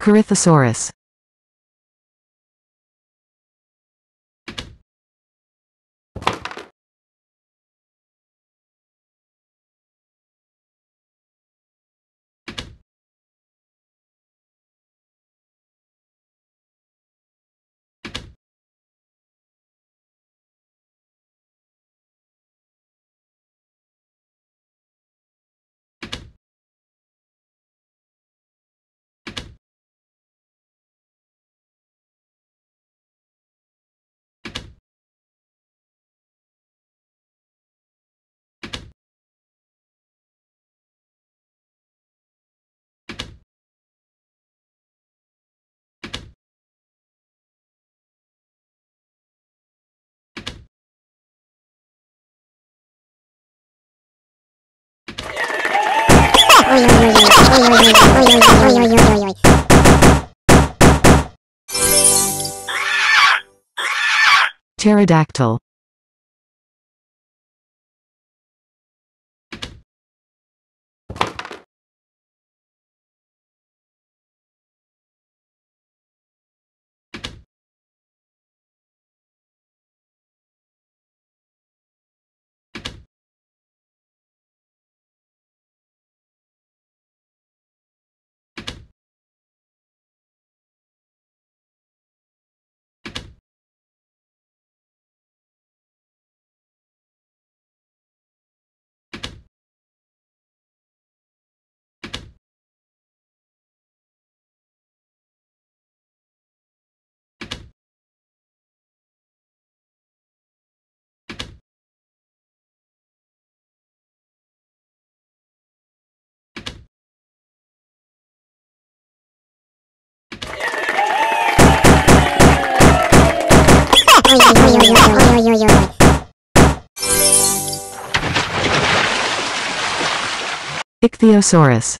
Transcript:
Carithosaurus Pterodactyl Ichthyosaurus